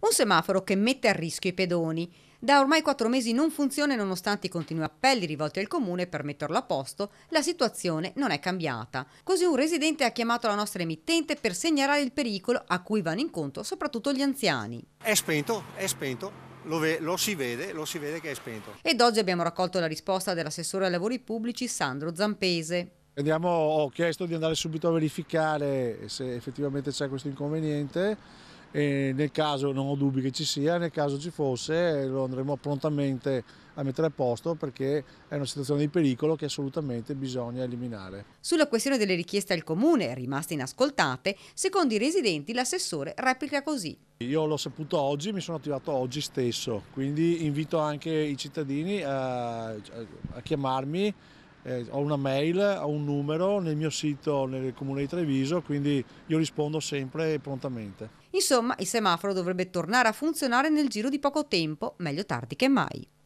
Un semaforo che mette a rischio i pedoni. Da ormai quattro mesi non funziona e nonostante i continui appelli rivolti al comune per metterlo a posto, la situazione non è cambiata. Così un residente ha chiamato la nostra emittente per segnalare il pericolo a cui vanno incontro soprattutto gli anziani. È spento, è spento. Lo, ve, lo, si vede, lo si vede che è spento. Ed oggi abbiamo raccolto la risposta dell'assessore ai lavori pubblici Sandro Zampese. Andiamo, ho chiesto di andare subito a verificare se effettivamente c'è questo inconveniente e nel caso non ho dubbi che ci sia, nel caso ci fosse lo andremo prontamente a mettere a posto perché è una situazione di pericolo che assolutamente bisogna eliminare. Sulla questione delle richieste al comune rimaste inascoltate, secondo i residenti l'assessore replica così. Io l'ho saputo oggi, mi sono attivato oggi stesso, quindi invito anche i cittadini a, a chiamarmi eh, ho una mail, ho un numero nel mio sito nel comune di Treviso, quindi io rispondo sempre e prontamente. Insomma, il semaforo dovrebbe tornare a funzionare nel giro di poco tempo, meglio tardi che mai.